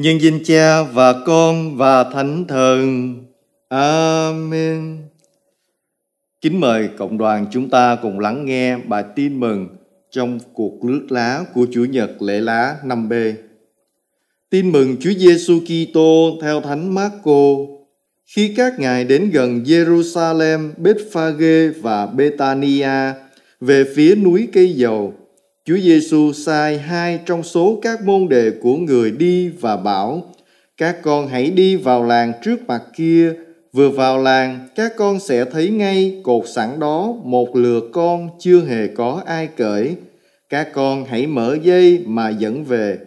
nhân danh Cha và Con và Thánh Thần. Amen. Kính mời cộng đoàn chúng ta cùng lắng nghe bài tin mừng trong cuộc lướt lá của Chủ nhật lễ lá 5B. Tin mừng Chúa Giêsu Kitô theo Thánh Marco. Khi các ngài đến gần Jerusalem, Bethphage và Betania về phía núi cây dầu, Chúa Giêsu sai hai trong số các môn đệ của người đi và bảo, các con hãy đi vào làng trước mặt kia, vừa vào làng các con sẽ thấy ngay cột sẵn đó một lừa con chưa hề có ai cởi. Các con hãy mở dây mà dẫn về.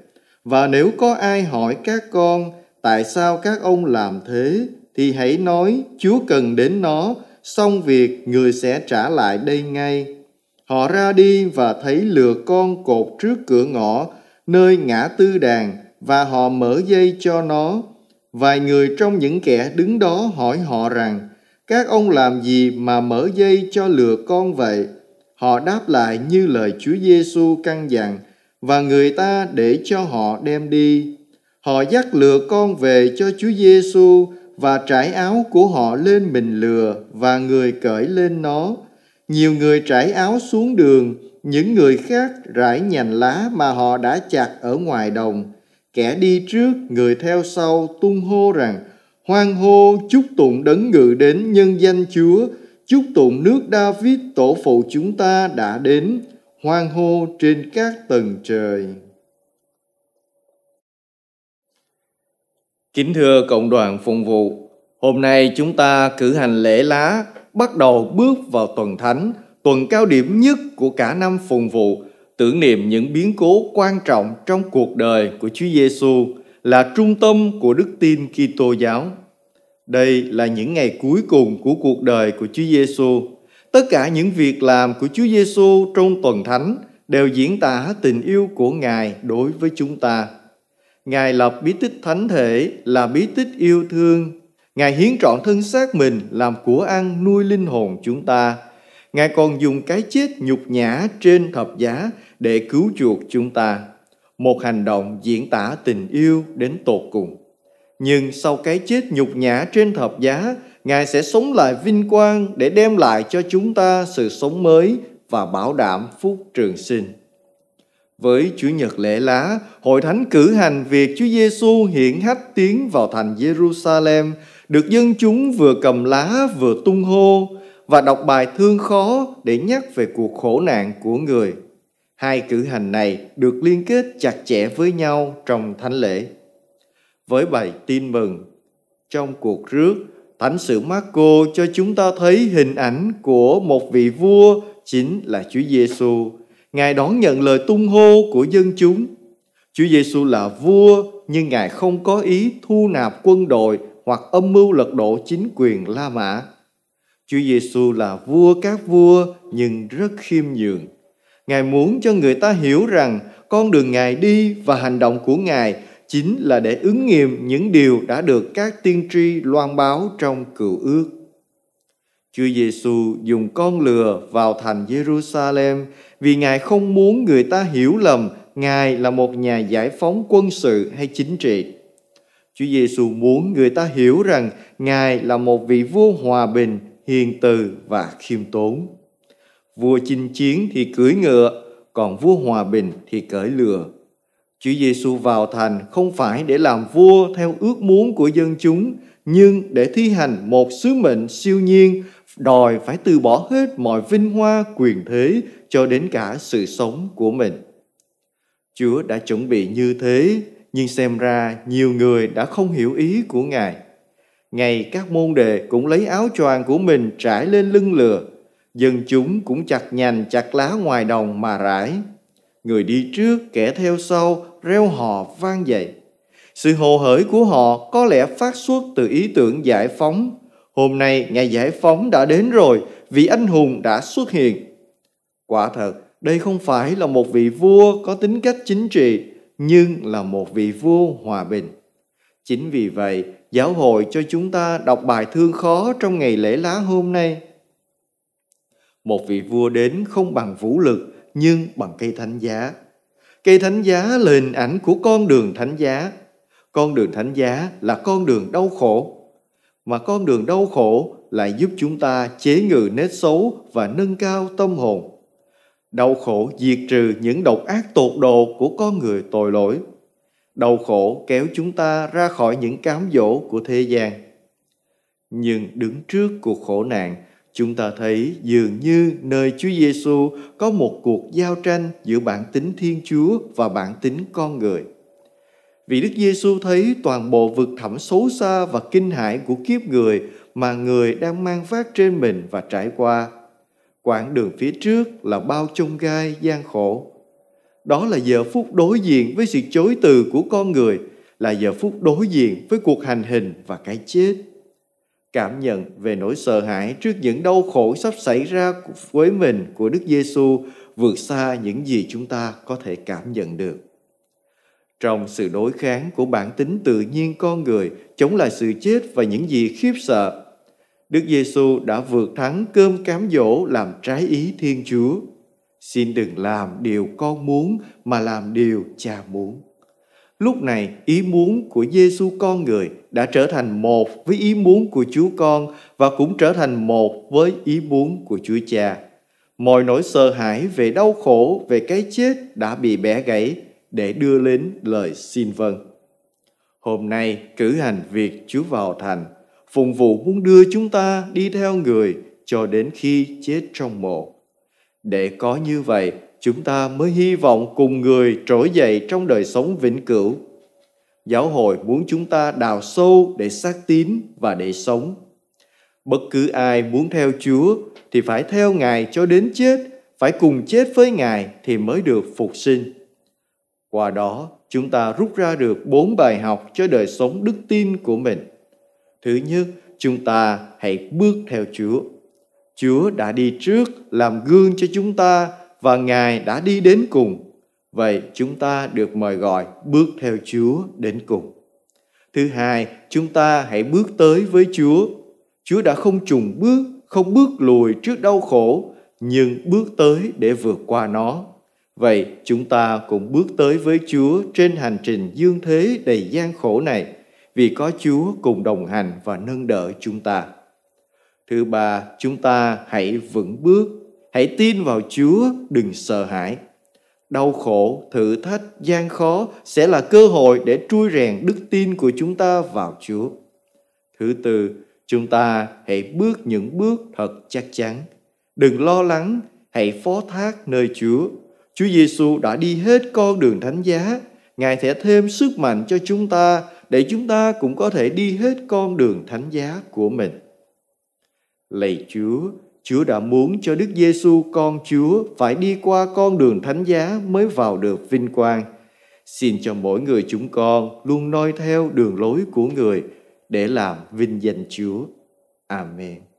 Và nếu có ai hỏi các con tại sao các ông làm thế, thì hãy nói Chúa cần đến nó, xong việc người sẽ trả lại đây ngay Họ ra đi và thấy lừa con cột trước cửa ngõ, nơi ngã tư đàn, và họ mở dây cho nó. Vài người trong những kẻ đứng đó hỏi họ rằng, các ông làm gì mà mở dây cho lừa con vậy? Họ đáp lại như lời Chúa Giêsu căn dặn, và người ta để cho họ đem đi. Họ dắt lừa con về cho Chúa Giêsu và trải áo của họ lên mình lừa và người cởi lên nó nhiều người trải áo xuống đường, những người khác rải nhành lá mà họ đã chặt ở ngoài đồng. Kẻ đi trước, người theo sau tung hô rằng hoan hô chúc tụng đấng ngự đến nhân danh Chúa, chúc tụng nước David tổ phụ chúng ta đã đến, hoan hô trên các tầng trời. Kính thưa Cộng đoàn Phụng vụ, hôm nay chúng ta cử hành lễ lá bắt đầu bước vào tuần thánh, tuần cao điểm nhất của cả năm phùng vụ, tưởng niệm những biến cố quan trọng trong cuộc đời của Chúa Giêsu là trung tâm của đức tin Kitô giáo. Đây là những ngày cuối cùng của cuộc đời của Chúa Giêsu. Tất cả những việc làm của Chúa Giêsu trong tuần thánh đều diễn tả tình yêu của Ngài đối với chúng ta. Ngài lập bí tích thánh thể là bí tích yêu thương Ngài hiến trọn thân xác mình làm của ăn nuôi linh hồn chúng ta. Ngài còn dùng cái chết nhục nhã trên thập giá để cứu chuộc chúng ta. Một hành động diễn tả tình yêu đến tột cùng. Nhưng sau cái chết nhục nhã trên thập giá, Ngài sẽ sống lại vinh quang để đem lại cho chúng ta sự sống mới và bảo đảm phúc trường sinh. Với Chủ nhật lễ lá, hội thánh cử hành việc Chúa Giêsu hiển hách tiến vào thành Jerusalem, được dân chúng vừa cầm lá vừa tung hô và đọc bài thương khó để nhắc về cuộc khổ nạn của người. Hai cử hành này được liên kết chặt chẽ với nhau trong thánh lễ. Với bài tin mừng, trong cuộc rước, Thánh sử Marco cho chúng ta thấy hình ảnh của một vị vua chính là Chúa Giêsu Ngài đón nhận lời tung hô của dân chúng. Chúa Giêsu là vua nhưng Ngài không có ý thu nạp quân đội hoặc âm mưu lật đổ chính quyền La Mã. Chúa Giêsu là vua các vua nhưng rất khiêm nhường. Ngài muốn cho người ta hiểu rằng con đường Ngài đi và hành động của Ngài chính là để ứng nghiệm những điều đã được các tiên tri loan báo trong cựu ước. Chúa Giêsu dùng con lừa vào thành Jerusalem vì Ngài không muốn người ta hiểu lầm Ngài là một nhà giải phóng quân sự hay chính trị. Chúa Giêsu muốn người ta hiểu rằng Ngài là một vị vua hòa bình, hiền từ và khiêm tốn. Vua chinh chiến thì cưỡi ngựa, còn vua hòa bình thì cởi lừa. Chúa Giêsu vào thành không phải để làm vua theo ước muốn của dân chúng, nhưng để thi hành một sứ mệnh siêu nhiên đòi phải từ bỏ hết mọi vinh hoa quyền thế cho đến cả sự sống của mình. Chúa đã chuẩn bị như thế, nhưng xem ra nhiều người đã không hiểu ý của Ngài. Ngày các môn đệ cũng lấy áo choàng của mình trải lên lưng lừa, dân chúng cũng chặt nhành chặt lá ngoài đồng mà rải. Người đi trước kẻ theo sau reo hò vang dậy. Sự hồ hởi của họ có lẽ phát xuất từ ý tưởng giải phóng Hôm nay ngày giải phóng đã đến rồi, vị anh hùng đã xuất hiện. Quả thật, đây không phải là một vị vua có tính cách chính trị, nhưng là một vị vua hòa bình. Chính vì vậy, giáo hội cho chúng ta đọc bài thương khó trong ngày lễ lá hôm nay. Một vị vua đến không bằng vũ lực, nhưng bằng cây thánh giá. Cây thánh giá là hình ảnh của con đường thánh giá. Con đường thánh giá là con đường đau khổ, mà con đường đau khổ lại giúp chúng ta chế ngự nết xấu và nâng cao tâm hồn. Đau khổ diệt trừ những độc ác tột độ của con người tội lỗi. Đau khổ kéo chúng ta ra khỏi những cám dỗ của thế gian. Nhưng đứng trước cuộc khổ nạn, chúng ta thấy dường như nơi Chúa Giêsu có một cuộc giao tranh giữa bản tính Thiên Chúa và bản tính con người. Vì Đức Giêsu thấy toàn bộ vực thẳm xấu xa và kinh hãi của kiếp người mà người đang mang vác trên mình và trải qua. Quãng đường phía trước là bao chông gai gian khổ. Đó là giờ phút đối diện với sự chối từ của con người, là giờ phút đối diện với cuộc hành hình và cái chết. Cảm nhận về nỗi sợ hãi trước những đau khổ sắp xảy ra với mình của Đức Giêsu vượt xa những gì chúng ta có thể cảm nhận được. Trong sự đối kháng của bản tính tự nhiên con người chống lại sự chết và những gì khiếp sợ, Đức Giêsu đã vượt thắng cơm cám dỗ làm trái ý Thiên Chúa. Xin đừng làm điều con muốn mà làm điều cha muốn. Lúc này, ý muốn của Giêsu con người đã trở thành một với ý muốn của Chúa con và cũng trở thành một với ý muốn của Chúa Cha. Mọi nỗi sợ hãi về đau khổ, về cái chết đã bị bẻ gãy để đưa đến lời xin vâng. Hôm nay cử hành việc Chúa vào thành, phụng vụ muốn đưa chúng ta đi theo người cho đến khi chết trong mộ. Để có như vậy, chúng ta mới hy vọng cùng người trỗi dậy trong đời sống vĩnh cửu. Giáo hội muốn chúng ta đào sâu để xác tín và để sống. Bất cứ ai muốn theo Chúa thì phải theo Ngài cho đến chết, phải cùng chết với Ngài thì mới được phục sinh. Qua đó, chúng ta rút ra được bốn bài học cho đời sống đức tin của mình. Thứ nhất, chúng ta hãy bước theo Chúa. Chúa đã đi trước làm gương cho chúng ta và Ngài đã đi đến cùng. Vậy chúng ta được mời gọi bước theo Chúa đến cùng. Thứ hai, chúng ta hãy bước tới với Chúa. Chúa đã không trùng bước, không bước lùi trước đau khổ, nhưng bước tới để vượt qua nó. Vậy chúng ta cũng bước tới với Chúa trên hành trình dương thế đầy gian khổ này vì có Chúa cùng đồng hành và nâng đỡ chúng ta. Thứ ba, chúng ta hãy vững bước, hãy tin vào Chúa, đừng sợ hãi. Đau khổ, thử thách, gian khó sẽ là cơ hội để trui rèn đức tin của chúng ta vào Chúa. Thứ tư, chúng ta hãy bước những bước thật chắc chắn. Đừng lo lắng, hãy phó thác nơi Chúa Chúa Giêsu đã đi hết con đường thánh giá. Ngài sẽ thêm sức mạnh cho chúng ta để chúng ta cũng có thể đi hết con đường thánh giá của mình. Lạy Chúa, Chúa đã muốn cho Đức Giêsu con Chúa phải đi qua con đường thánh giá mới vào được vinh quang. Xin cho mỗi người chúng con luôn noi theo đường lối của người để làm vinh danh Chúa. Amen.